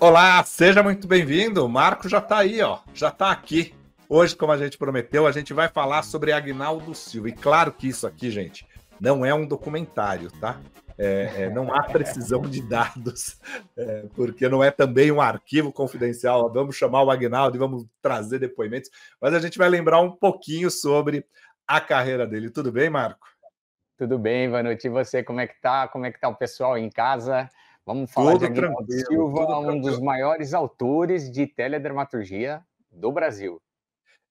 Olá, seja muito bem-vindo. O Marco já está aí, ó, já está aqui. Hoje, como a gente prometeu, a gente vai falar sobre Agnaldo Silva. E claro que isso aqui, gente, não é um documentário, tá? É, é, não há precisão de dados, é, porque não é também um arquivo confidencial. Vamos chamar o Agnaldo e vamos trazer depoimentos, mas a gente vai lembrar um pouquinho sobre a carreira dele. Tudo bem, Marco? Tudo bem, Vanuti? E você, como é que tá? Como é que tá o pessoal em casa? Vamos falar tudo de Aguinaldo Silva, um dos maiores autores de teledramaturgia do Brasil.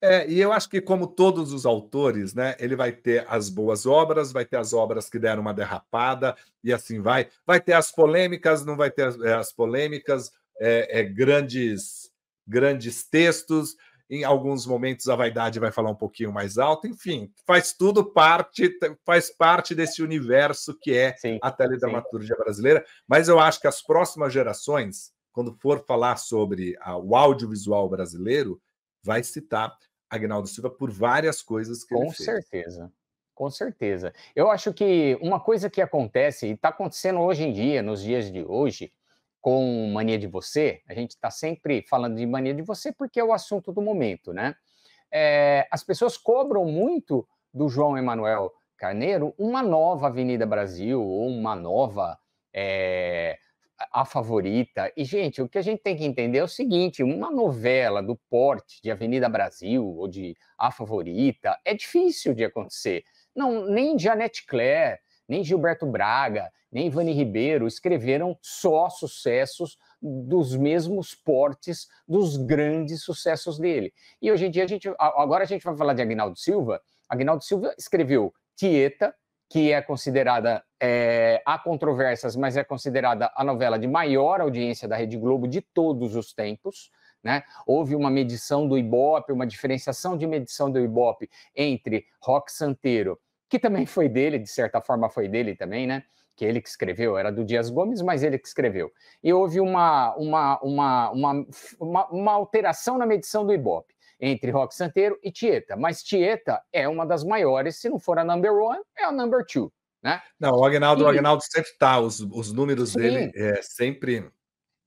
É, e eu acho que, como todos os autores, né, ele vai ter as boas obras, vai ter as obras que deram uma derrapada, e assim vai. Vai ter as polêmicas, não vai ter as, eh, as polêmicas, é, é, grandes, grandes textos, em alguns momentos a vaidade vai falar um pouquinho mais alto, enfim, faz tudo parte, faz parte desse universo que é sim, a teledramaturgia sim. brasileira. Mas eu acho que as próximas gerações, quando for falar sobre a, o audiovisual brasileiro, vai citar Agnaldo Silva por várias coisas que Com ele fez. Com certeza. Com certeza. Eu acho que uma coisa que acontece e está acontecendo hoje em dia, nos dias de hoje, com mania de você, a gente está sempre falando de mania de você porque é o assunto do momento, né? É, as pessoas cobram muito do João Emanuel Carneiro uma nova Avenida Brasil ou uma nova é, a favorita. E, gente, o que a gente tem que entender é o seguinte: uma novela do porte de Avenida Brasil ou de A Favorita é difícil de acontecer. Não, nem Janet Claire, nem Gilberto Braga, nem Ivani Ribeiro escreveram só sucessos dos mesmos portes dos grandes sucessos dele. E hoje em dia a gente agora a gente vai falar de Agnaldo Silva. Agnaldo Silva escreveu Tieta, que é considerada é, há controvérsias, mas é considerada a novela de maior audiência da Rede Globo de todos os tempos. Né? Houve uma medição do Ibope, uma diferenciação de medição do Ibope entre rock santeiro que também foi dele, de certa forma foi dele também, né? Que ele que escreveu, era do Dias Gomes, mas ele que escreveu. E houve uma, uma, uma, uma, uma, uma alteração na medição do Ibope entre Rock Santeiro e Tieta, mas Tieta é uma das maiores, se não for a number one, é a number two, né? Não, o Agnaldo, e... o Agnaldo sempre está os, os números Sim. dele é sempre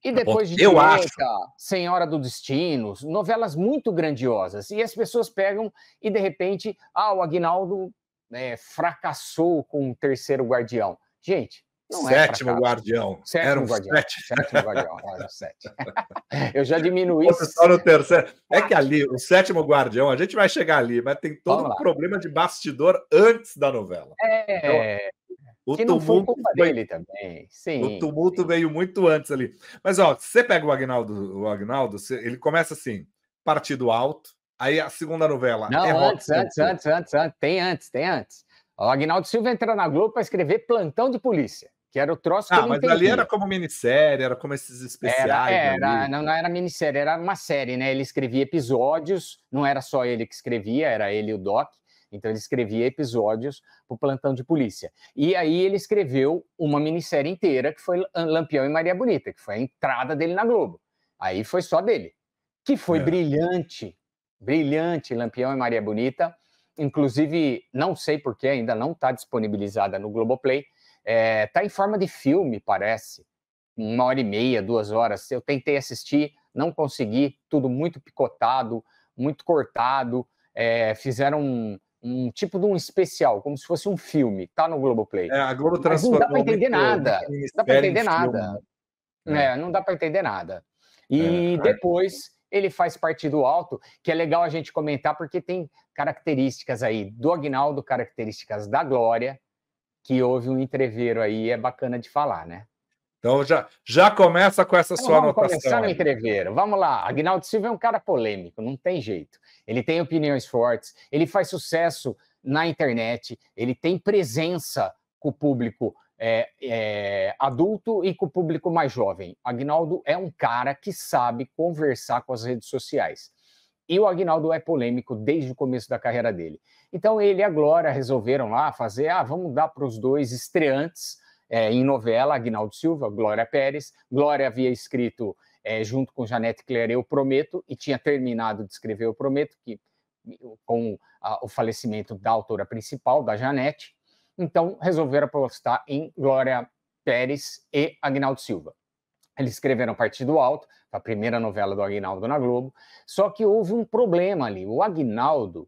e depois de Eu Dieta, acho. Senhora do Destino, novelas muito grandiosas. E as pessoas pegam e, de repente, ah, o Agnaldo né, fracassou com o terceiro guardião. Gente, não é sétimo é guardião. Sétimo um guardião. Sete. Sétimo guardião. Era sete. Eu já diminuí. Você só no terceiro. É que ali, o sétimo guardião, a gente vai chegar ali, mas tem todo um problema de bastidor antes da novela. É. Então, o que tumulto veio... dele também. Sim. O tumulto sim. veio muito antes ali. Mas ó, você pega o Agnaldo, o Agnaldo, ele começa assim, partido alto, Aí a segunda novela. Não, é antes, antes, antes, antes, antes, tem antes, tem antes. O Agnaldo Silva entrou na Globo para escrever Plantão de Polícia, que era o troço que ah, ele mas entendia. ali era como minissérie, era como esses especiais. Era, era não, não, era minissérie, era uma série, né? Ele escrevia episódios, não era só ele que escrevia, era ele e o Doc. Então ele escrevia episódios para o plantão de polícia. E aí ele escreveu uma minissérie inteira que foi Lampião e Maria Bonita, que foi a entrada dele na Globo. Aí foi só dele, que foi é. brilhante, brilhante Lampião e Maria Bonita. Inclusive, não sei porque ainda não está disponibilizada no Globoplay. Está é, tá em forma de filme, parece. Uma hora e meia, duas horas. Eu tentei assistir, não consegui. Tudo muito picotado, muito cortado. É, fizeram um, um, tipo de um especial, como se fosse um filme. Está no Globoplay. É, a Globo Mas não dá para entender nada. Não dá para entender nada. É, não dá para entender nada. E é, é. depois ele faz parte do alto, que é legal a gente comentar, porque tem características aí do Agnaldo, características da Glória, que houve um entreveiro aí, é bacana de falar, né? Então já, já começa com essa então, sua vamos anotação. Vamos começar no entreveiro. Vamos lá. Agnaldo Silva é um cara polêmico, não tem jeito. Ele tem opiniões fortes, ele faz sucesso na internet, ele tem presença com o público é, é, adulto e com o público mais jovem. Agnaldo é um cara que sabe conversar com as redes sociais. E o Agnaldo é polêmico desde o começo da carreira dele. Então ele e a Glória resolveram lá fazer, ah, vamos dar para os dois estreantes é, em novela, Agnaldo Silva, Glória Pérez. Glória havia escrito é, junto com Janete Claire Eu Prometo e tinha terminado de escrever Eu Prometo, que com a, o falecimento da autora principal, da Janete, então resolveram apostar em Glória Pérez e Agnaldo Silva. Eles escreveram Partido Alto, a primeira novela do Agnaldo na Globo, só que houve um problema ali. O Agnaldo,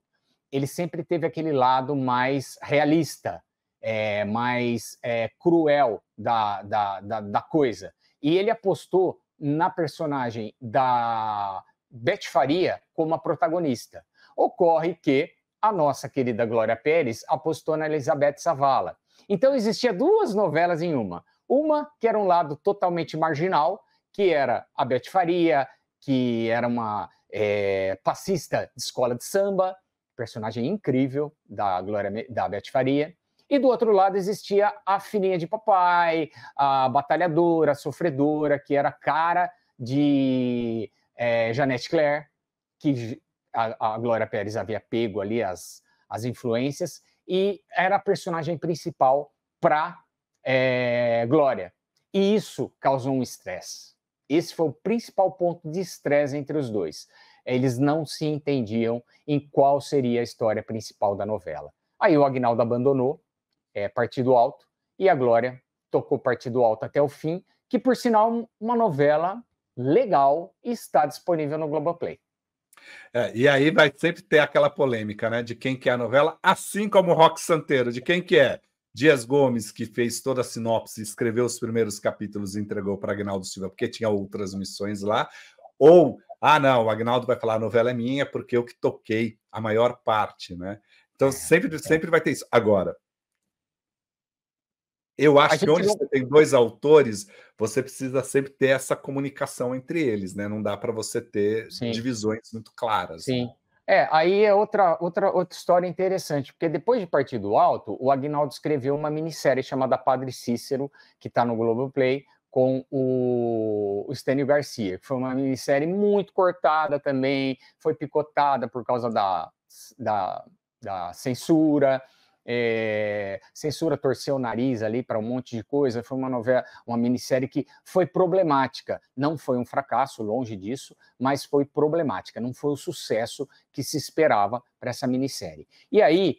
ele sempre teve aquele lado mais realista, é, mais é, cruel da, da, da, da coisa. E ele apostou na personagem da Beth Faria como a protagonista. Ocorre que a nossa querida Glória Pérez apostou na Elizabeth Savala. Então existia duas novelas em uma. Uma que era um lado totalmente marginal, que era a Beth Faria, que era uma é, passista de escola de samba, personagem incrível da Glória da Beth Faria. E do outro lado existia a filhinha de papai, a batalhadora, a sofredora, que era a cara de é, Janete Claire, que a, a Glória Pérez havia pego ali as, as influências e era a personagem principal para é, Glória. E isso causou um estresse. Esse foi o principal ponto de estresse entre os dois. Eles não se entendiam em qual seria a história principal da novela. Aí o Agnaldo abandonou é, Partido Alto e a Glória tocou Partido Alto até o fim, que por sinal uma novela legal está disponível no Globoplay. É, e aí vai sempre ter aquela polêmica, né? De quem que é a novela, assim como o Rock Santeiro, de quem que é? Dias Gomes, que fez toda a sinopse, escreveu os primeiros capítulos e entregou para Agnaldo Silva, porque tinha outras missões lá, ou ah, não, o Agnaldo vai falar, a novela é minha, porque eu que toquei a maior parte, né? Então é, sempre, é. sempre vai ter isso. Agora, eu acho que onde não... você tem dois autores, você precisa sempre ter essa comunicação entre eles, né? Não dá para você ter Sim. divisões muito claras. Sim. Né? É, aí é outra, outra, outra história interessante, porque depois de partir do Alto, o Agnaldo escreveu uma minissérie chamada Padre Cícero, que está no Globoplay, com o, Estênio Garcia, que foi uma minissérie muito cortada também, foi picotada por causa da, da, da censura, é, censura torceu o nariz ali para um monte de coisa. Foi uma novela, uma minissérie que foi problemática. Não foi um fracasso, longe disso, mas foi problemática. Não foi o sucesso que se esperava para essa minissérie. E aí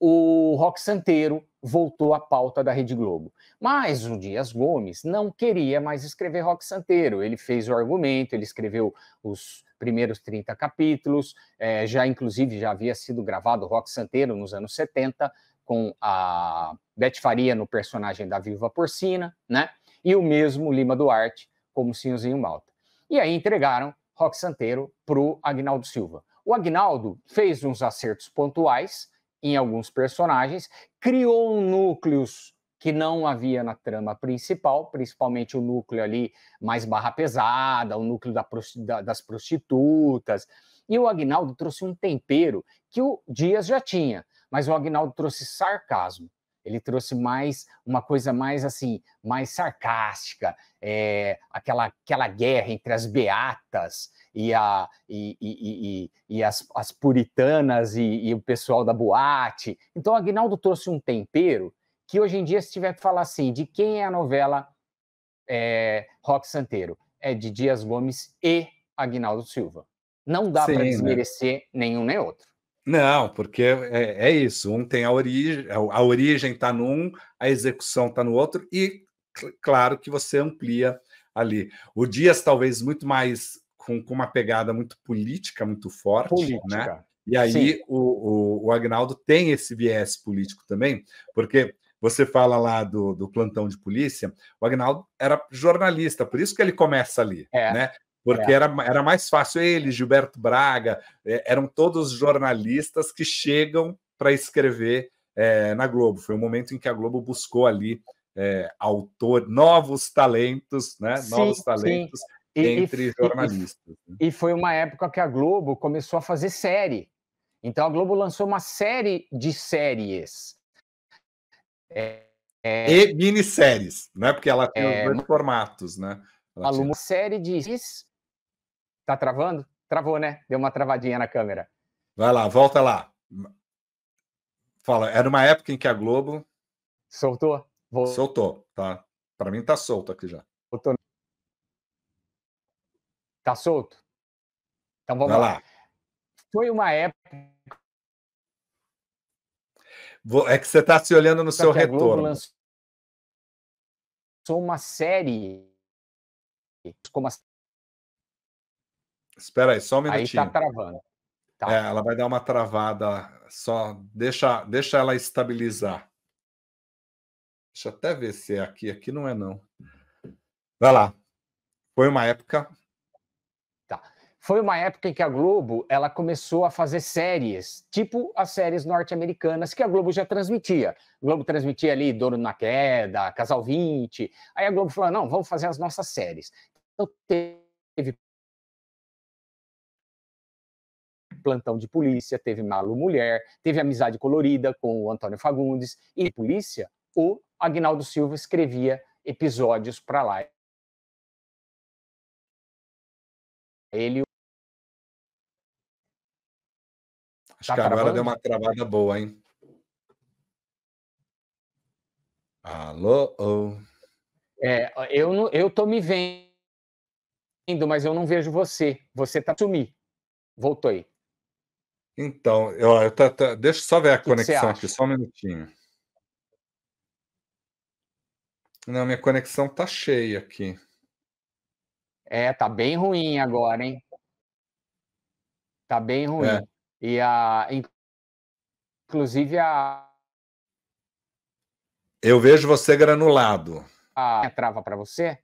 o Rock Santeiro voltou à pauta da Rede Globo. Mas o Dias Gomes não queria mais escrever rock santeiro. Ele fez o argumento, ele escreveu os primeiros 30 capítulos, é, já inclusive já havia sido gravado rock santeiro nos anos 70 com a Beth Faria no personagem da Viúva Porcina, né? E o mesmo Lima Duarte como Sinhozinho Malta. E aí entregaram rock santeiro pro Agnaldo Silva. O Agnaldo fez uns acertos pontuais, em alguns personagens, criou núcleos que não havia na trama principal, principalmente o núcleo ali mais barra pesada, o núcleo da, da, das prostitutas. E o Agnaldo trouxe um tempero que o Dias já tinha, mas o Agnaldo trouxe sarcasmo. Ele trouxe mais uma coisa mais assim, mais sarcástica, é, aquela, aquela guerra entre as beatas e, a, e, e, e, e as, as, puritanas e, o pessoal da boate. Então, Agnaldo trouxe um tempero que hoje em dia, se tiver que falar assim, de quem é a novela é, Rock Santeiro? É de Dias Gomes e Agnaldo Silva. Não dá para né? desmerecer né? nenhum nem outro. Não, porque é, é, isso. Um tem a origem, a origem está num, a execução está no outro, e claro que você amplia ali. O Dias, talvez, muito mais com, com uma pegada muito política, muito forte, né? política. né? E aí o, o, o Agnaldo tem esse viés político também, porque você fala lá do, do plantão de polícia, o Agnaldo era jornalista, por isso que ele começa ali, é. né? porque é. era, era mais fácil. Ele, Gilberto Braga, é, eram todos jornalistas que chegam para escrever é, na Globo. Foi o um momento em que a Globo buscou ali é, autor, novos talentos, né? Sim, novos talentos entre e, jornalistas. E, né? e foi uma época que a Globo começou a fazer série. Então a Globo lançou uma série de séries. É, é, e minisséries, né? Porque ela tem é, os dois formatos, né? Ela uma tinha... série de Tá travando? Travou, né? Deu uma travadinha na câmera. Vai lá, volta lá. Fala, era uma época em que a Globo. Soltou? Soltou, tá? Para mim tá solto aqui já. Tá solto? Então vamos Vai lá. lá. Foi uma época. É que você tá se olhando no seu retorno. Lançou uma série como as Espera aí, só um tá minutinho. Aí está travando. Tá. É, ela vai dar uma travada só. Deixa, deixa ela estabilizar. Deixa até ver se é aqui. Aqui não é, não. Vai lá. Foi uma época. Tá. Foi uma época em que a Globo ela começou a fazer séries, tipo as séries norte-americanas que a Globo já transmitia. A Globo transmitia ali Dono na Queda, Casal 20. Aí a Globo falou: não, vamos fazer as nossas séries. Então teve plantão de polícia, teve Malu Mulher, teve Amizade Colorida com o Antônio Fagundes, e polícia, o Agnaldo Silva escrevia episódios para lá. Ele. Acho tá que agora travando? deu uma travada boa, hein? Alô? Oh. É, eu, não, eu tô me vendo, mas eu não vejo você. Você tá sumir. Voltou aí. Então, eu, eu tá, tá, deixa eu só ver a que conexão que aqui, só um minutinho. Não, minha conexão tá cheia aqui. É, tá bem ruim agora, hein? Tá bem ruim. É. E a inclusive a Eu vejo você granulado. A trava para você?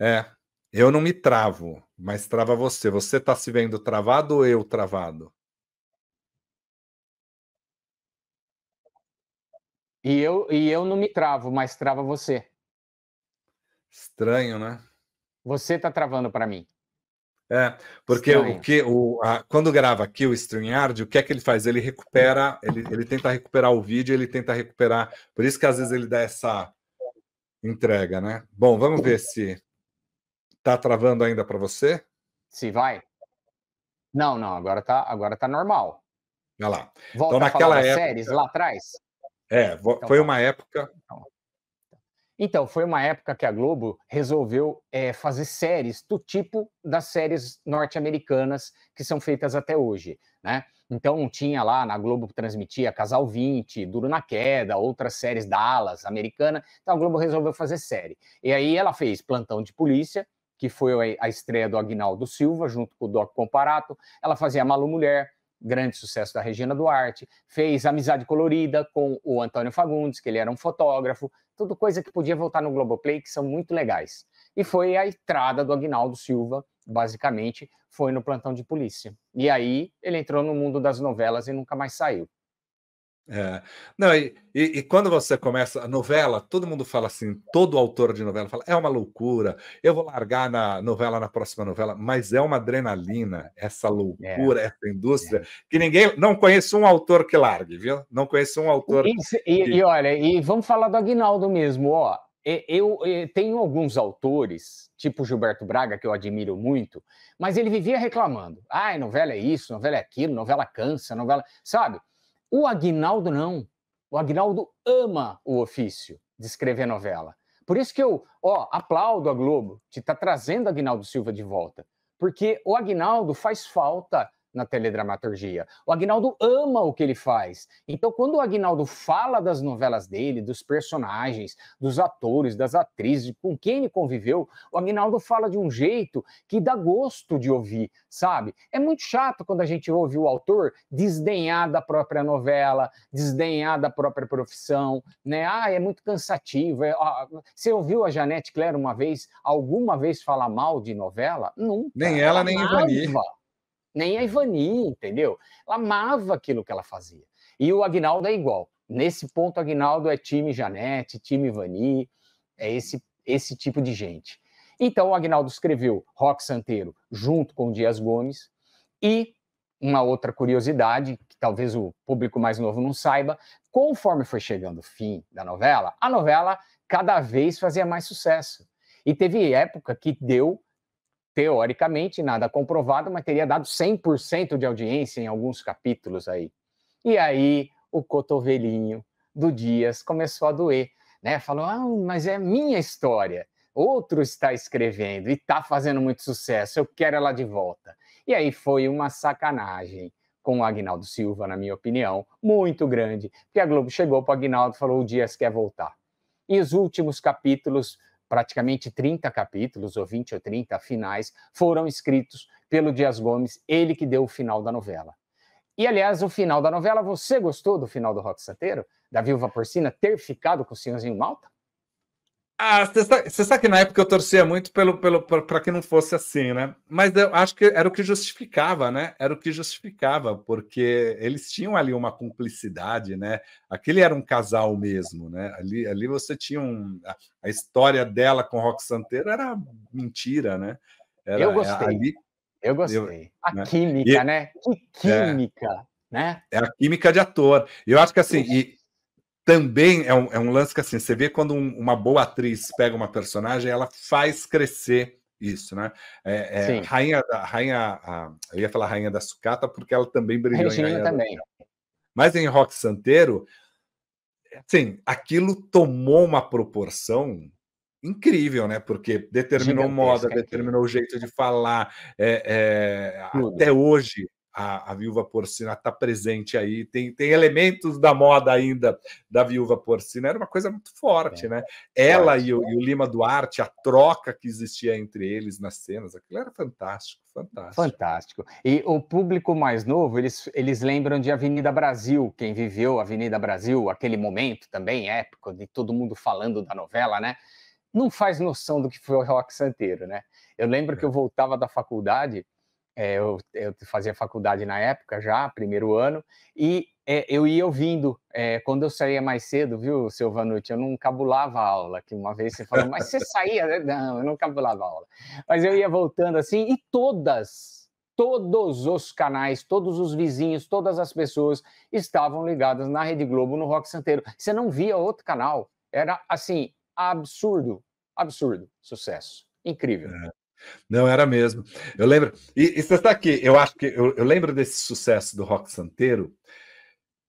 É. Eu não me travo, mas trava você. Você tá se vendo travado ou eu travado? E eu, e eu não me travo, mas trava você. Estranho, né? Você tá travando para mim. É, porque Estranho. o que o, a, quando grava aqui o StreamYard, o que é que ele faz? Ele recupera, ele, ele tenta recuperar o vídeo, ele tenta recuperar. Por isso que às vezes ele dá essa entrega, né? Bom, vamos ver se tá travando ainda para você. Se vai. Não, não, agora tá, agora tá normal. Olha lá. Volta então, naquela época... séries lá atrás. É, então foi tá. uma época. Então, tá. então, foi uma época que a Globo resolveu é, fazer séries do tipo das séries norte-americanas que são feitas até hoje, né? Então, tinha lá na Globo transmitia Casal 20, Duro na Queda, outras séries da Alas americana. Então, a Globo resolveu fazer série. E aí ela fez Plantão de Polícia, que foi a estreia do Agnaldo Silva, junto com o Doc Comparato. Ela fazia Malu Mulher, grande sucesso da Regina Duarte, fez Amizade Colorida com o Antônio Fagundes, que ele era um fotógrafo, tudo coisa que podia voltar no Globoplay, que são muito legais. E foi a entrada do Agnaldo Silva, basicamente, foi no plantão de polícia. E aí ele entrou no mundo das novelas e nunca mais saiu. É. Não, e, e, e, quando você começa a novela, todo mundo fala assim, todo autor de novela fala, é uma loucura, eu vou largar na novela na próxima novela, mas é uma adrenalina, essa é. loucura, é. essa indústria, é. que ninguém. Não conheço um autor que largue, viu? Não conheço um autor. E, que... e olha, e vamos falar do Agnaldo mesmo, ó. Eu, eu tenho alguns autores, tipo Gilberto Braga, que eu admiro muito, mas ele vivia reclamando. Ai, novela é isso, novela é aquilo, novela cansa, novela. Sabe? O Agnaldo não. O Agnaldo ama o ofício de escrever novela. Por isso que eu, ó, aplaudo a Globo, que está trazendo Agnaldo Silva de volta, porque o Agnaldo faz falta na teledramaturgia. O Agnaldo ama o que ele faz. Então, quando o Agnaldo fala das novelas dele, dos personagens, dos atores, das atrizes, com quem ele conviveu, o Agnaldo fala de um jeito que dá gosto de ouvir, sabe? É muito chato quando a gente ouve o autor desdenhar da própria novela, desdenhar da própria profissão, né? Ah, é muito cansativo. É... Ah, você ouviu a Janete Claire uma vez, alguma vez falar mal de novela? Nunca. Nem ela, ela nem Ivani nem a Ivani, entendeu? Ela amava aquilo que ela fazia. E o Agnaldo é igual. Nesse ponto, Agnaldo é time Janete, time Ivani, é esse, esse tipo de gente. Então, o Agnaldo escreveu Rock Santeiro junto com o Dias Gomes. E uma outra curiosidade, que talvez o público mais novo não saiba, conforme foi chegando o fim da novela, a novela cada vez fazia mais sucesso. E teve época que deu teoricamente, nada comprovado, mas teria dado 100% de audiência em alguns capítulos aí. E aí o cotovelinho do Dias começou a doer, né? Falou: "Ah, mas é minha história. Outro está escrevendo e está fazendo muito sucesso. Eu quero ela de volta." E aí foi uma sacanagem com o Agnaldo Silva, na minha opinião, muito grande, porque a Globo chegou para o Agnaldo e falou: "O Dias quer voltar." E os últimos capítulos praticamente 30 capítulos, ou 20 ou 30 finais, foram escritos pelo Dias Gomes, ele que deu o final da novela. E, aliás, o final da novela, você gostou do final do Rock Santeiro? Da Viúva Porcina ter ficado com o senhorzinho Malta? Ah, você sabe que na época eu torcia muito pelo, pelo, para que não fosse assim, né? Mas eu acho que era o que justificava, né? Era o que justificava, porque eles tinham ali uma cumplicidade, né? Aquele era um casal mesmo, né? Ali, ali você tinha um. A história dela com o Rock Santeiro era mentira, né? Era, eu é, gostei. Ali, eu gostei. Eu, né? a química, e, né? Que é. química, é, né? É a química de ator. Eu acho que assim, e, também é um, é um, lance que assim, você vê quando um, uma boa atriz pega uma personagem, ela faz crescer isso, né? É, é rainha da rainha, a, eu ia falar rainha da sucata porque ela também brilhou Regina em rainha também. Da... Mas em Rock Santeiro, sim, aquilo tomou uma proporção incrível, né? Porque determinou Gigantesca moda, determinou o jeito de falar. É, é, até hoje a, a viúva porcina está presente aí. Tem, tem elementos da moda ainda da viúva porcina. Era uma coisa muito forte, é. né? Ela E, o, e o Lima Duarte, a troca que existia entre eles nas cenas, aquilo era fantástico. Fantástico. Fantástico. E o público mais novo, eles, eles lembram de Avenida Brasil, quem viveu Avenida Brasil, aquele momento também épico, de todo mundo falando da novela, né? Não faz noção do que foi o rock santeiro, né? Eu lembro é. que eu voltava da faculdade é, eu, eu, fazia faculdade na época já, primeiro ano, e é, eu ia ouvindo. É, quando eu saía mais cedo, viu, seu Vanucci, eu não cabulava a aula, que uma vez você falou, mas você saía? Não, eu não cabulava a aula. Mas eu ia voltando assim, e todas, todos os canais, todos os vizinhos, todas as pessoas estavam ligadas na Rede Globo, no Rock Santeiro. Você não via outro canal. Era, assim, absurdo, absurdo sucesso. Incrível. É. Não era mesmo. Eu lembro. E, e você está aqui, eu acho que eu, eu, lembro desse sucesso do Rock Santeiro,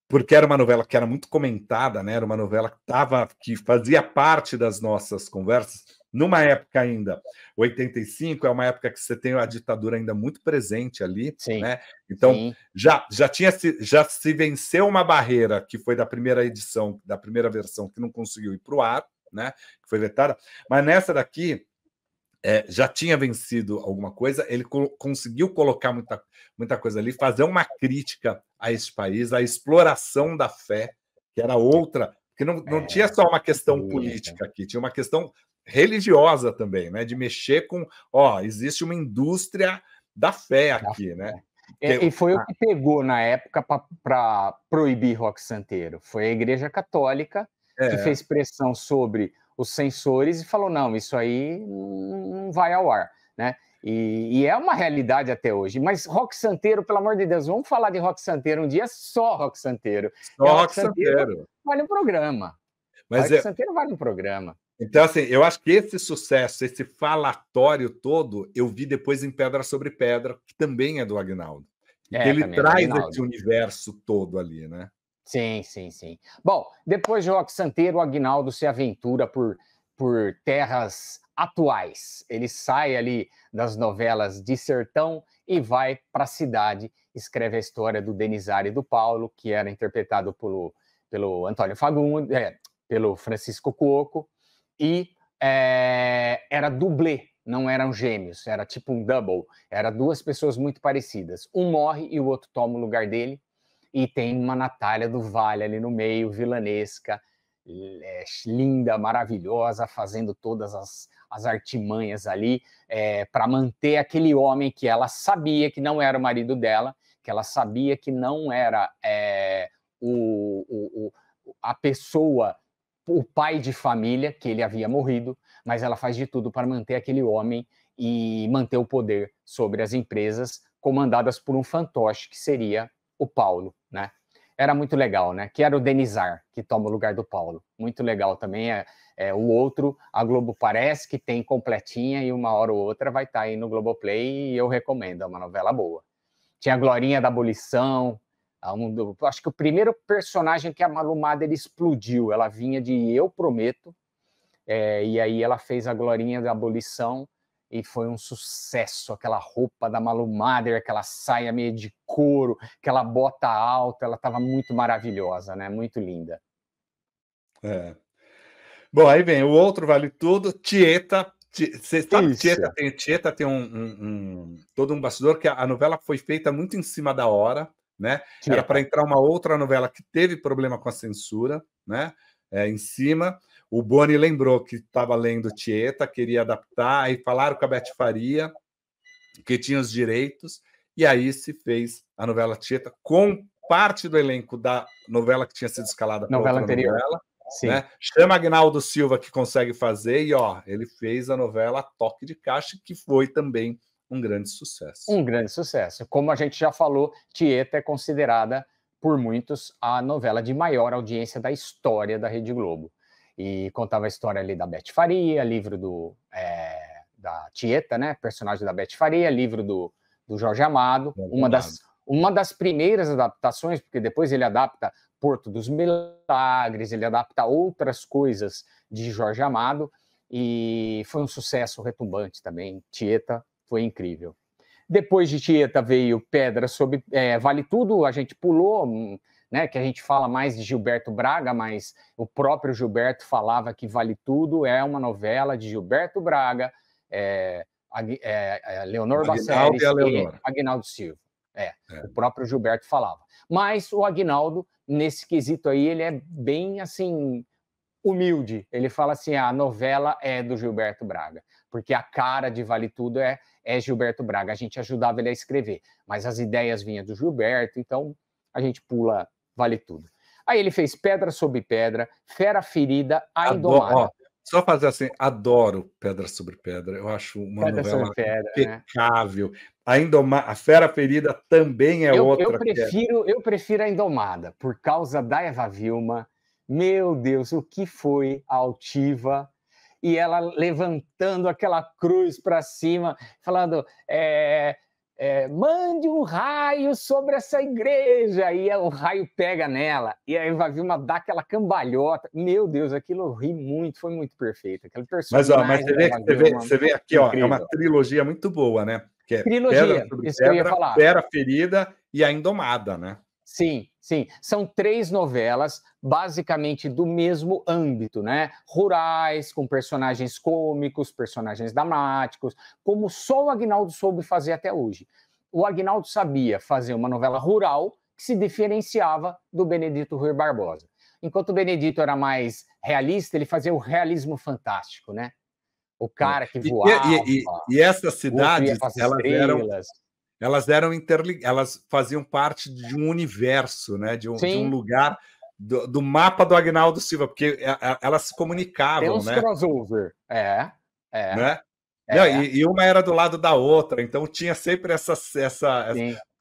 porque era uma novela que era muito comentada, né? Era uma novela que tava, que fazia parte das nossas conversas. Numa época ainda, 85 é uma época que você tem a ditadura ainda muito presente ali, Sim. né? Então Sim. já já tinha se, já se venceu uma barreira que foi da primeira edição, da primeira versão que não conseguiu ir para o ar, né? Que foi vetada. Mas nessa daqui é, já tinha vencido alguma coisa, ele co conseguiu colocar muita, muita coisa ali, fazer uma crítica a esse país, a exploração da fé, que era outra, que não, não é, tinha só uma questão é, política aqui, tinha uma questão religiosa também, né? De mexer com, ó, existe uma indústria da fé aqui, né? É, e, e foi o ah. que pegou na época para proibir rock santeiro. Foi a Igreja Católica é. que fez pressão sobre os sensores e falou: não, isso aí não vai ao ar, né? E, e, é uma realidade até hoje. Mas rock santeiro, pelo amor de Deus, vamos falar de rock santeiro um dia só rock santeiro. Só é, rock, santeiro, santeiro. Vale um programa. Mas rock é... santeiro vale um programa. Então, assim, eu acho que esse sucesso, esse falatório todo, eu vi depois em Pedra sobre Pedra, que também é do Agnaldo. É, ele é traz é esse universo todo ali, né? Sim, sim, sim. Bom, depois de Rock Santeiro, o Agnaldo se aventura por, por terras atuais. Ele sai ali das novelas de sertão e vai para a cidade, escreve a história do Denizar e do Paulo, que era interpretado pelo, pelo Antônio Fagundes, é, pelo Francisco Cuoco, e é, era dublê, não eram gêmeos, era tipo um double, era duas pessoas muito parecidas. Um morre e o outro toma o lugar dele, e tem uma Natália do Vale ali no meio, vilanesca, é, linda, maravilhosa, fazendo todas as, as artimanhas ali é, para manter aquele homem que ela sabia que não era o marido dela, que ela sabia que não era é, o, o, o, a pessoa, o pai de família, que ele havia morrido, mas ela faz de tudo para manter aquele homem e manter o poder sobre as empresas comandadas por um fantoche que seria o Paulo, né? Era muito legal, né? Que era o Denizar, que toma o lugar do Paulo. Muito legal também. É, é o outro, a Globo parece que tem completinha e uma hora ou outra vai estar tá aí no Globoplay e eu recomendo, é uma novela boa. Tinha a Glorinha da Abolição, é um do, acho que o primeiro personagem que a Malumada ele explodiu, ela vinha de Eu Prometo, é, e aí ela fez a Glorinha da Abolição, e foi um sucesso. Aquela roupa da Malu Mader, aquela saia meio de couro, aquela bota alta, ela estava muito maravilhosa, né? Muito linda. É. Bom, aí vem o outro vale tudo, Tieta. Você sabe, que Tieta tem, Tieta tem um, um, um, todo um bastidor que a, a novela foi feita muito em cima da hora, né? Tieta. Era para entrar uma outra novela que teve problema com a censura, né? É, em cima. O Boni lembrou que estava lendo Tieta, queria adaptar, e falaram com a Beth Faria que tinha os direitos, e aí se fez a novela Tieta com parte do elenco da novela que tinha sido escalada novela anterior. Novela, né? Chama Agnaldo Silva que consegue fazer, e ó, ele fez a novela Toque de Caixa, que foi também um grande sucesso. Um grande sucesso. Como a gente já falou, Tieta é considerada por muitos a novela de maior audiência da história da Rede Globo e contava a história ali da Beth Faria, livro do é, da Tieta, né, personagem da Beth Faria, livro do, do Jorge Amado, Jorge uma Amado. das uma das primeiras adaptações, porque depois ele adapta Porto dos Milagres, ele adapta outras coisas de Jorge Amado e foi um sucesso retumbante também. Tieta foi incrível. Depois de Tieta veio Pedra sobre é, Vale Tudo, a gente pulou hum, né, que a gente fala mais de Gilberto Braga, mas o próprio Gilberto falava que Vale Tudo é uma novela de Gilberto Braga, é, é, é Leonor Baceres e Agnaldo Silva. É, é, o próprio Gilberto falava. Mas o Agnaldo, nesse quesito aí, ele é bem assim humilde. Ele fala assim: ah, a novela é do Gilberto Braga, porque a cara de Vale Tudo é, é Gilberto Braga. A gente ajudava ele a escrever, mas as ideias vinham do Gilberto, então a gente pula vale tudo. Aí ele fez pedra sobre pedra, fera ferida, a indomada. Só fazer assim, adoro Pedra sobre Pedra. Eu acho uma pedra novela pedra, né? impecável. Né? A, Indoma... a Fera Ferida também é eu, outra. Eu prefiro, eu prefiro a Indomada, por causa da Eva Vilma. Meu Deus, o que foi a altiva? E ela levantando aquela cruz para cima, falando: é, é, mande um raio sobre essa igreja, e é, o raio pega nela, e aí vai vir uma dar aquela cambalhota. Meu Deus, aquilo eu ri muito, foi muito perfeito. Aquele personagem. Mas, ó, mas você, vê, você, vê, você vê aqui, ó, é uma trilogia muito boa, né? Que é trilogia, pedra sobre pedra, pedra ferida e a indomada, né? Sim, Sim, são três novelas, basicamente do mesmo âmbito, né? Rurais, com personagens cômicos, personagens dramáticos, como só o Agnaldo soube fazer até hoje. O Agnaldo sabia fazer uma novela rural que se diferenciava do Benedito Rui Barbosa. Enquanto o Benedito era mais realista, ele fazia o realismo fantástico, né? O cara é, que voava. E, e, e, e essas cidades, elas eram, elas eram interlig... elas faziam parte de um universo, né? De um, de um lugar do, do, mapa do Agnaldo Silva, porque é, é, elas se comunicavam, Tem uns né? crossover, é, é. Né? é. Não, e, e, uma era do lado da outra, então tinha sempre essa, essa, essa...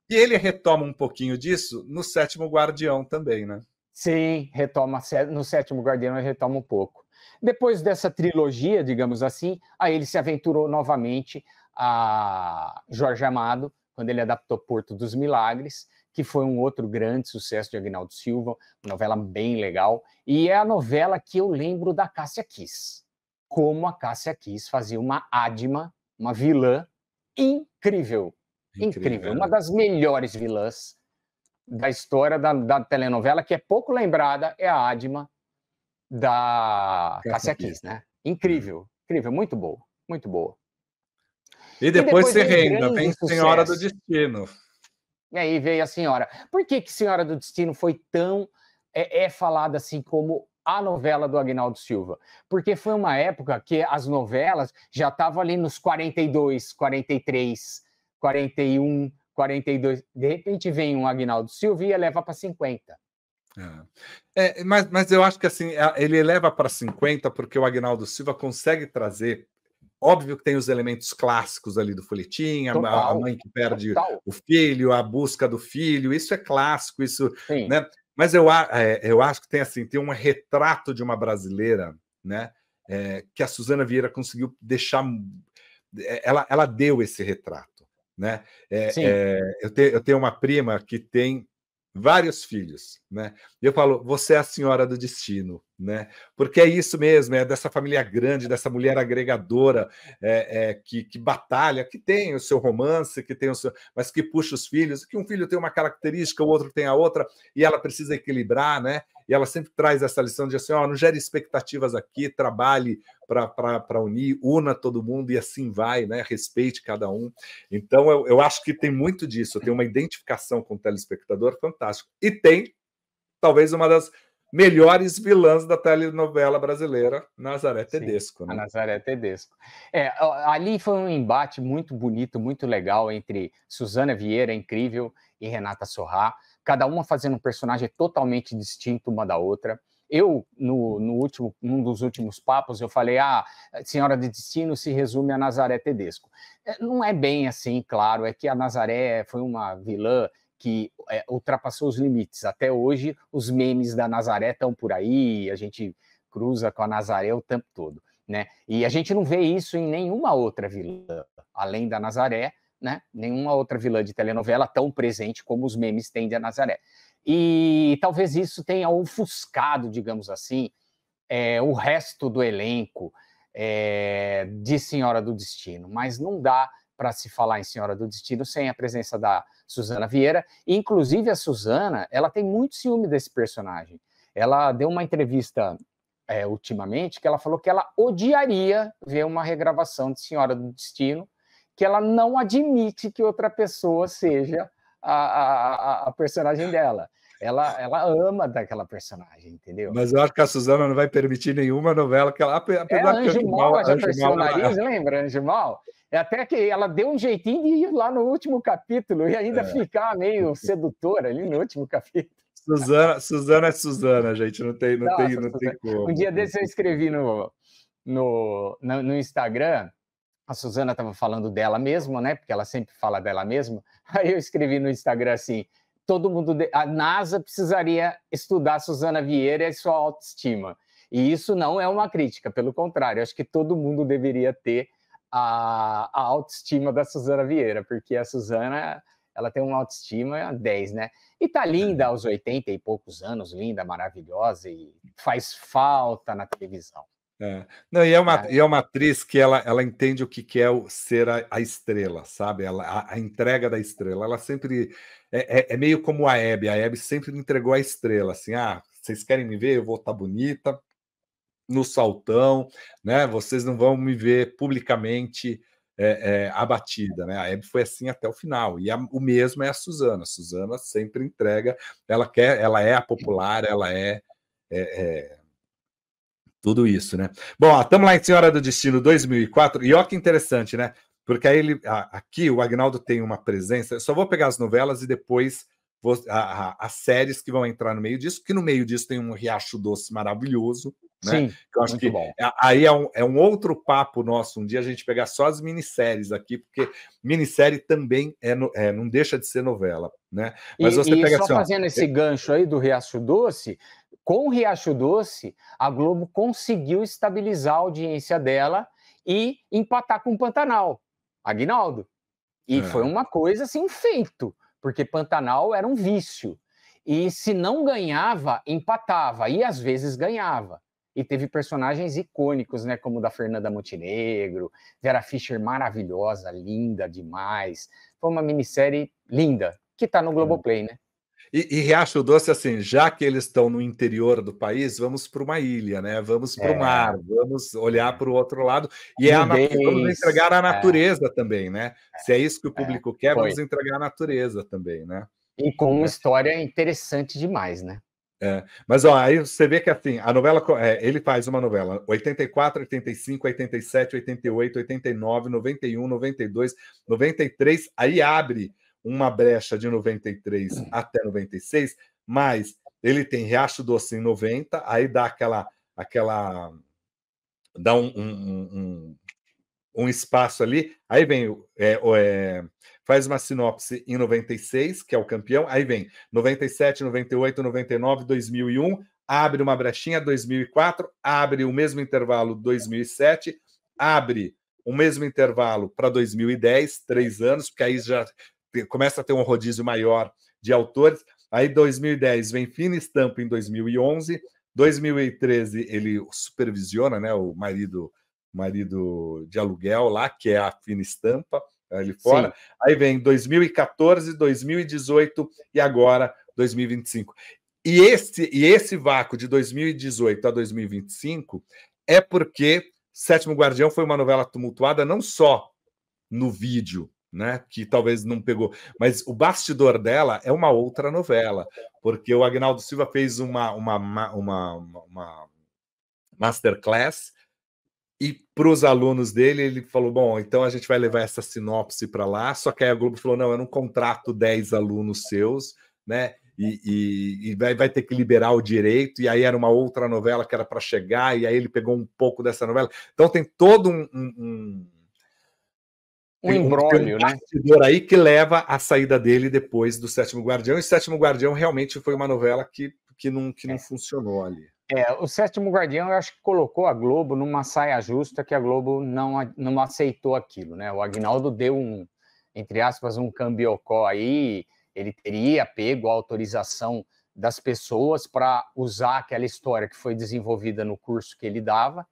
E ele retoma um pouquinho disso no Sétimo Guardião também, né? Sim, retoma no Sétimo Guardião ele retoma um pouco. Depois dessa trilogia, digamos assim, aí ele se aventurou novamente a Jorge Amado quando ele adaptou Porto dos Milagres, que foi um outro grande sucesso de Agnaldo Silva, uma novela bem legal, e é a novela que eu lembro da Cássia Kiss. Como a Cássia Kiss fazia uma Adma, uma vilã incrível, incrível, incrível, uma né? das melhores vilãs da história da, da telenovela, que é pouco lembrada, é a Adma da Cássia Kiss, né? Incrível, incrível, muito boa, muito boa. E depois, se renda, vem Senhora do Destino. E aí veio a Senhora. Por que, que Senhora do Destino foi tão é, é falada assim como a novela do Agnaldo Silva? Porque foi uma época que as novelas já estavam ali nos 42, 43, 41, 42. De repente vem um Agnaldo Silva e leva para 50. É. é. mas, mas eu acho que assim ele leva para 50 porque o Agnaldo Silva consegue trazer Óbvio que tem os elementos clássicos ali do folhetim, a, a, mãe que perde Total. o filho, a busca do filho, isso é clássico, isso, né? Mas eu, é, eu acho que tem assim, tem um retrato de uma brasileira, né? É, que a Suzana Vieira conseguiu deixar, é, ela, ela deu esse retrato, né? É, é, eu, te, eu tenho uma prima que tem vários filhos, né? Eu falo, você é a senhora do destino, né? Porque é isso mesmo, é dessa família grande, dessa mulher agregadora é, é, que, que, batalha, que tem o seu romance, que tem o seu, mas que puxa os filhos, que um filho tem uma característica, o outro tem a outra, e ela precisa equilibrar, né? E ela sempre traz essa lição de assim, ó, não gere expectativas aqui, trabalhe para unir, una todo mundo e assim vai, né? Respeite cada um. Então eu, eu acho que tem muito disso, tem uma identificação com o telespectador fantástico. E tem talvez uma das melhores vilãs da telenovela brasileira, Nazaré Tedesco. Sim, né? Nazaré Tedesco. É, ali foi um embate muito bonito, muito legal entre Suzana Vieira, incrível, e Renata Sorrá, cada uma fazendo um personagem totalmente distinto uma da outra. Eu, no, no último, num dos últimos papos, eu falei: ah, Senhora de Destino se resume a Nazaré Tedesco. É, não é bem assim, claro, é que a Nazaré foi uma vilã que é, ultrapassou os limites. Até hoje, os memes da Nazaré estão por aí, a gente cruza com a Nazaré o tempo todo. Né? E a gente não vê isso em nenhuma outra vilã, além da Nazaré, né? nenhuma outra vilã de telenovela tão presente como os memes têm da Nazaré. E talvez isso tenha ofuscado, digamos assim, é, o resto do elenco é, de Senhora do Destino, mas não dá para se falar em Senhora do Destino sem a presença da Suzana Vieira. Inclusive, a Suzana, ela tem muito ciúme desse personagem. Ela deu uma entrevista é, ultimamente que ela falou que ela odiaria ver uma regravação de Senhora do Destino, que ela não admite que outra pessoa seja a, a, a personagem dela. Ela, ela ama daquela personagem, entendeu? Mas eu acho que a Suzana não vai permitir nenhuma novela que ela. Apesar é, Anjo Mal, Mal, Anjo é. personaliza, lembra? Anjo Mal? É até que ela deu um jeitinho de ir lá no último capítulo e ainda é. ficar meio sedutora ali no último capítulo. Suzana, Suzana é Suzana, gente, não tem, não Nossa, tem, não tem como. Um dia desse eu escrevi no, no, no, Instagram, a Suzana estava falando dela mesma, né? Porque ela sempre fala dela mesma. Aí eu escrevi no Instagram assim: todo mundo, de... a NASA precisaria estudar Suzana Vieira e sua autoestima. E isso não é uma crítica, pelo contrário, acho que todo mundo deveria ter a, a autoestima da Suzana Vieira, porque a Suzana ela tem uma autoestima 10, né? E tá linda uhum. aos 80 e poucos anos, linda, maravilhosa, e faz falta na televisão. É. Não, e é uma, é. E é uma atriz que ela, ela entende o que, que é o, ser a, a estrela, sabe? Ela, a, a, entrega da estrela. Ela sempre. É, é, é meio como a Hebe. A Hebe sempre entregou a estrela, assim, ah, vocês querem me ver? Eu vou estar tá bonita, no saltão, né? Vocês não vão me ver publicamente é, é, abatida, né? A Hebe foi assim até o final. E a, o mesmo é a Suzana. A Suzana sempre entrega, ela quer, ela é a popular, ela é, é, é tudo isso, né? Bom, estamos lá em Senhora do Destino 2004, e olha que interessante, né? Porque aí ele, a, aqui o Agnaldo tem uma presença. Eu só vou pegar as novelas e depois as séries que vão entrar no meio disso, que no meio disso tem um Riacho Doce maravilhoso. Né? Sim, eu acho que bom. aí é um, é um outro papo nosso. Um dia a gente pegar só as minisséries aqui, porque minissérie também é, no, é não deixa de ser novela. Né? Mas e, você e pega só assim, fazendo ó, esse é... gancho aí do Riacho Doce, com o Riacho Doce, a Globo conseguiu estabilizar a audiência dela e empatar com o Pantanal, Agnaldo. E é. foi uma coisa assim, feito porque Pantanal era um vício. E se não ganhava, empatava, e às vezes ganhava. E teve personagens icônicos, né? Como da Fernanda Montenegro, Vera Fischer maravilhosa, linda demais. Foi uma minissérie linda, que está no Globoplay, né? E, e, Riacho Doce, assim, já que eles estão no interior do país, vamos para uma ilha, né? Vamos para o é. mar, vamos olhar para o outro lado. E é nat... vamos entregar a é. natureza é. também, né? Se é isso que o é, público quer, Foi. vamos entregar a natureza também, né? E com uma é. história interessante demais, né? É, mas ó, aí você vê que assim, a novela, é, ele faz uma novela 84, 85, 87, 88, 89, 91, 92, 93, aí abre uma brecha de 93 hum. até 96, mas ele tem Riacho Doce em 90, aí dá aquela. aquela dá um, um, um, um espaço ali, aí vem. É, é, faz uma sinopse em 96, que é o campeão, aí vem 97, 98, 99, 2001, abre uma brechinha 2004, abre o mesmo intervalo 2007, abre o mesmo intervalo para 2010, três anos, porque aí já começa a ter um rodízio maior de autores. Aí 2010 vem Fina Estampa em 2011, 2013 ele supervisiona, né, o marido marido de aluguel lá, que é a Fina Estampa, né, ali fora. Sim. Aí vem 2014, 2018 e agora 2025. E esse e esse vácuo de 2018 a 2025 é porque Sétimo Guardião foi uma novela tumultuada não só no vídeo, né? Que talvez não pegou. Mas o bastidor dela é uma outra novela, porque o Agnaldo Silva fez uma, uma, uma, uma masterclass e para os alunos dele, ele falou: Bom, então a gente vai levar essa sinopse para lá. Só que aí a Globo falou: Não, eu não contrato 10 alunos seus, né? E, e, e vai, vai, ter que liberar o direito. E aí era uma outra novela que era para chegar, e aí ele pegou um pouco dessa novela. Então tem todo um, um, um um embrólio, um né? aí que leva à saída dele depois do Sétimo Guardião. E Sétimo Guardião realmente foi uma novela que, que não, que não é. funcionou ali. É, o Sétimo Guardião, eu acho que colocou a Globo numa saia justa que a Globo não, não aceitou aquilo, né? O Agnaldo deu um, entre aspas, um cambiocó aí, ele teria pego a autorização das pessoas para usar aquela história que foi desenvolvida no curso que ele dava,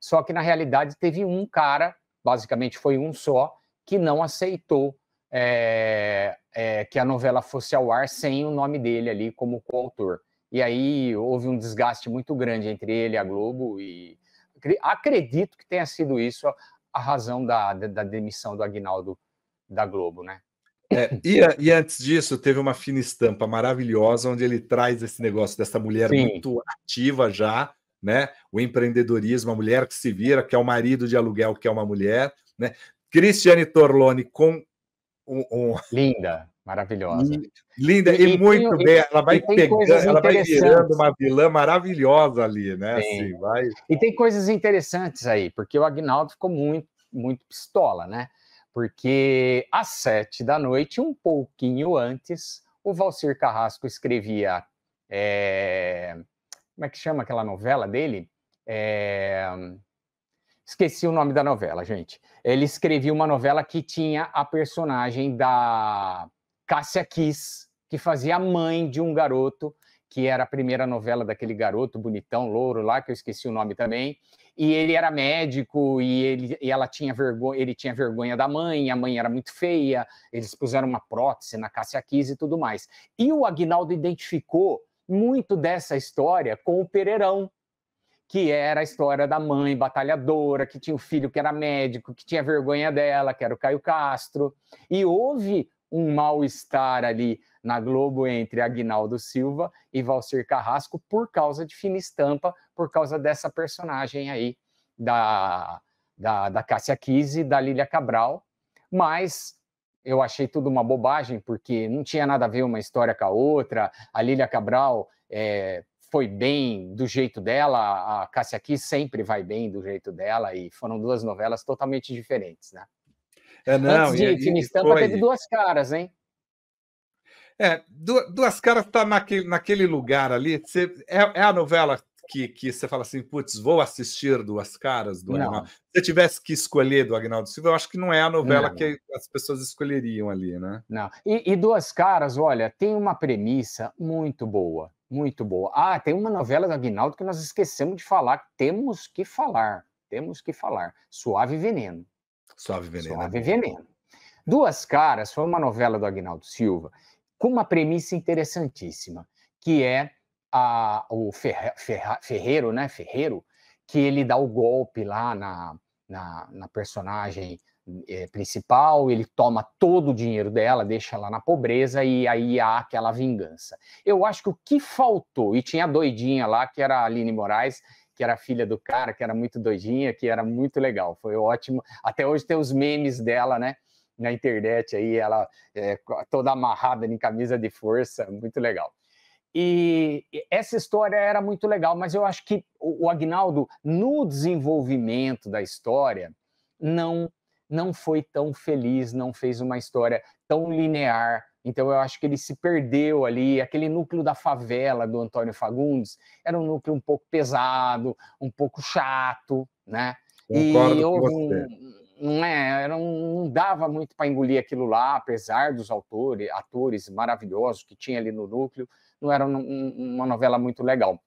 só que na realidade teve um cara, basicamente foi um só, que não aceitou é, é, que a novela fosse ao ar sem o nome dele ali como coautor. E aí houve um desgaste muito grande entre ele e a Globo, e acredito que tenha sido isso a, a razão da, da, da, demissão do Agnaldo da Globo, né? É, e, e, antes disso, teve uma fina estampa maravilhosa onde ele traz esse negócio dessa mulher Sim. muito ativa já, né? O empreendedorismo, a mulher que se vira, que é o marido de aluguel, que é uma mulher, né? Cristiane Torlone com um, um... linda, maravilhosa. Linda e, e muito tem, bem. ela vai pegando, ela vai virando uma vilã maravilhosa ali, né? Assim, vai... E tem coisas interessantes aí, porque o Agnaldo ficou muito, muito pistola, né? Porque às sete da noite, um pouquinho antes, o Valcir Carrasco escrevia. É... Como é que chama aquela novela dele? É... Esqueci o nome da novela, gente. Ele escrevia uma novela que tinha a personagem da Cássia Kiss, que fazia a mãe de um garoto, que era a primeira novela daquele garoto bonitão, louro lá, que eu esqueci o nome também. E ele era médico e, ele, e ela tinha vergonha, ele tinha vergonha da mãe, a mãe era muito feia, eles puseram uma prótese na Cássia Kiss e tudo mais. E o Agnaldo identificou muito dessa história com o Pereirão, que era a história da mãe batalhadora, que tinha um filho que era médico, que tinha vergonha dela, que era o Caio Castro. E houve um mal-estar ali na Globo entre Aguinaldo Silva e Valcir Carrasco por causa de fina estampa, por causa dessa personagem aí da, da, da Cássia Kise, da Lília Cabral. Mas eu achei tudo uma bobagem, porque não tinha nada a ver uma história com a outra. A Lília Cabral é, foi bem do jeito dela, a Cássia aqui sempre vai bem do jeito dela, e foram duas novelas totalmente diferentes, né? É, não, Antes de e, Fina teve duas caras, hein? É, duas, caras tá naquele, naquele lugar ali. Você, é, é a novela que, que você fala assim, putz, vou assistir Duas Caras do não. Agnaldo. Se eu tivesse que escolher do Agnaldo Silva, eu acho que não é a novela não. que as pessoas escolheriam ali, né? Não. E, e Duas Caras, olha, tem uma premissa muito boa. Muito boa. Ah, tem uma novela do Aguinaldo que nós esquecemos de falar. Temos que falar. Temos que falar. Suave Veneno. Suave Veneno. É Suave Veneno. Duas Caras foi uma novela do Agnaldo Silva com uma premissa interessantíssima, que é a, o Ferreiro, né? Ferreiro, que ele dá o golpe lá na, na, na personagem é, principal, ele toma todo o dinheiro dela, deixa ela na pobreza e aí há aquela vingança. Eu acho que o que faltou, e tinha a doidinha lá, que era a Aline Moraes, que era filha do cara, que era muito doidinha, que era muito legal, foi ótimo. Até hoje tem os memes dela, né? Na internet aí, ela é, toda amarrada em camisa de força, muito legal. E essa história era muito legal, mas eu acho que o Agnaldo, no desenvolvimento da história, não não foi tão feliz, não fez uma história tão linear. Então eu acho que ele se perdeu ali, aquele núcleo da favela do Antônio Fagundes era um núcleo um pouco pesado, um pouco chato, né? Concordo e eu, não é, era um, não dava muito para engolir aquilo lá, apesar dos autores, atores maravilhosos que tinha ali no núcleo, não era um, uma novela muito legal.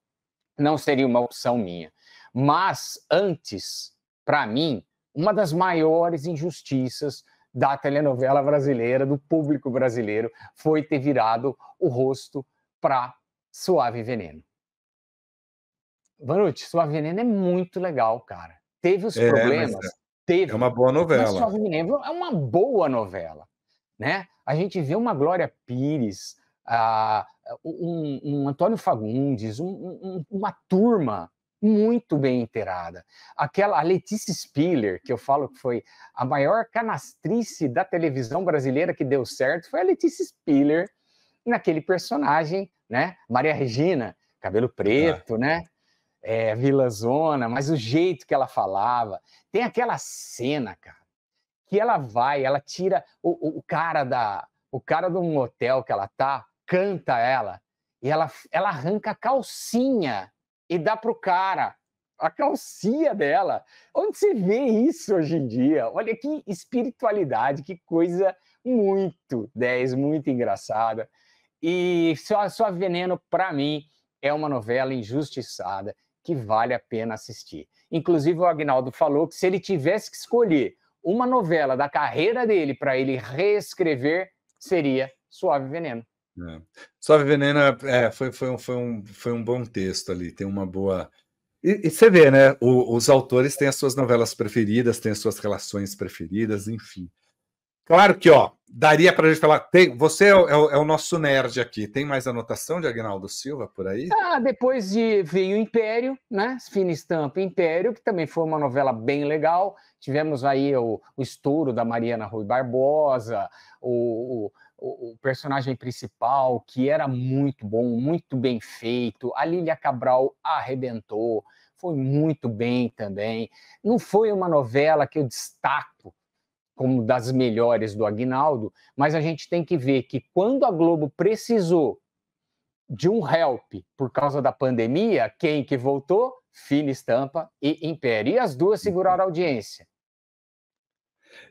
Não seria uma opção minha. Mas antes, para mim, uma das maiores injustiças da telenovela brasileira, do público brasileiro, foi ter virado o rosto para Suave Veneno. Vanucci, Suave Veneno é muito legal, cara. Teve os é, problemas, é, é teve. É uma boa novela. Mas Suave Veneno é uma boa novela, né? A gente vê uma Glória Pires, uh, um, um, Antônio Fagundes, um, um, uma turma muito bem inteirada. Aquela Letícia Spiller, que eu falo que foi a maior canastrice da televisão brasileira que deu certo, foi a Letícia Spiller naquele personagem, né? Maria Regina, cabelo preto, ah. né? É, Vila Zona, mas o jeito que ela falava. Tem aquela cena, cara, que ela vai, ela tira o, o cara da o cara de um hotel que ela tá, canta ela, e ela, ela arranca a calcinha e dá pro cara a calcinha dela. Onde você vê isso hoje em dia? Olha que espiritualidade, que coisa muito 10, muito engraçada. E só, só Veneno, para mim, é uma novela injustiçada que vale a pena assistir. Inclusive, o Agnaldo falou que se ele tivesse que escolher uma novela da carreira dele para ele reescrever, seria Suave Veneno. É. Suave Veneno é, é, foi, foi, um, foi, um, foi um bom texto ali, tem uma boa. E, e você vê, né? O, os autores têm as suas novelas preferidas, têm as suas relações preferidas, enfim. Claro que, ó, daria para a gente falar. Tem, você é, é o, é o, nosso nerd aqui. Tem mais anotação de Agnaldo Silva por aí? Ah, depois de veio Império, né? Fina Estampa Império, que também foi uma novela bem legal. Tivemos aí o, o estouro da Mariana Rui Barbosa, o, o o, personagem principal, que era muito bom, muito bem feito. A Lília Cabral arrebentou, foi muito bem também. Não foi uma novela que eu destaco como das melhores do Agnaldo, mas a gente tem que ver que quando a Globo precisou de um help por causa da pandemia, quem que voltou? Fina Estampa e Império. E as duas seguraram a audiência.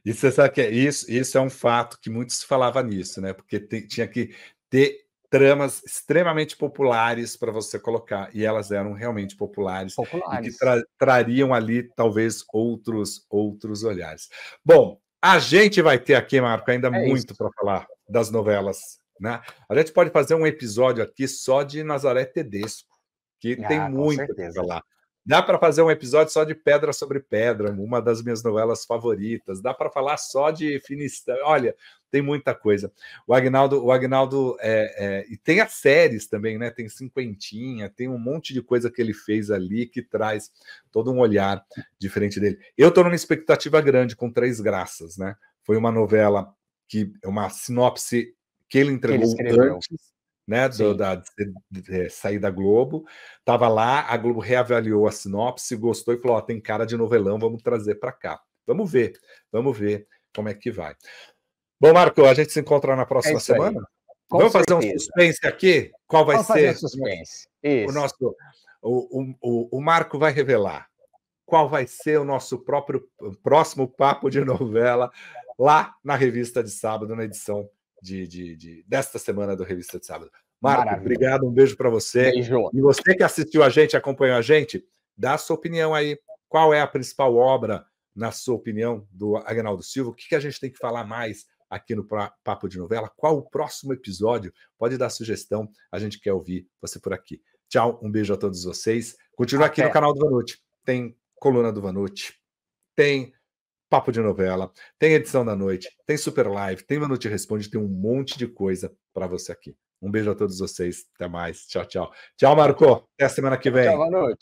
E você sabe que é isso, isso é um fato que muitos falavam nisso, né? Porque te, tinha que ter tramas extremamente populares para você colocar, e elas eram realmente populares, populares. e que tra, trariam ali talvez outros outros olhares. Bom, a gente vai ter aqui, Marco, ainda é muito para falar das novelas, né? A gente pode fazer um episódio aqui só de Nazaré Tedesco, que ah, tem muito para falar. Dá para fazer um episódio só de Pedra sobre Pedra, uma das minhas novelas favoritas. Dá para falar só de Finistão. Olha, tem muita coisa. O Agnaldo, o Agnaldo é, é, e tem as séries também, né? Tem cinquentinha, tem um monte de coisa que ele fez ali que traz todo um olhar diferente dele. Eu estou numa expectativa grande com Três Graças, né? Foi uma novela que é uma sinopse que ele entregou ele antes né? Do, da, de, de, de, eh, sair da Globo. Tava lá, a Globo reavaliou a sinopse, gostou e falou: oh, tem cara de novelão, vamos trazer para cá. Vamos ver, vamos ver como é que vai. Bom, Marco, a gente se encontra na é próxima é semana. Vamos certeza. fazer um suspense aqui? Qual vai vamos ser? Um o nosso. O, o, o Marco vai revelar qual vai ser o nosso próprio próximo papo de novela lá na revista de sábado, na edição de, de, de, desta semana do Revista de Sábado. Marco, Maravilha. obrigado, um beijo para você. Beijo. E você que assistiu a gente, acompanhou a gente, dá a sua opinião aí. Qual é a principal obra, na sua opinião, do Agnaldo Silva? O que, a gente tem que falar mais aqui no Papo de Novela? Qual o próximo episódio? Pode dar sugestão, a gente quer ouvir você por aqui. Tchau, um beijo a todos vocês. Continua Até. aqui no canal do Vanute. Tem coluna do Vanute, tem Papo de Novela, tem edição da noite, tem Super Live, tem Vanute Responde, tem um monte de coisa para você aqui. Um beijo a todos vocês. Até mais. Tchau, tchau. Tchau, Marco. Até a semana que vem. Tchau, boa noite.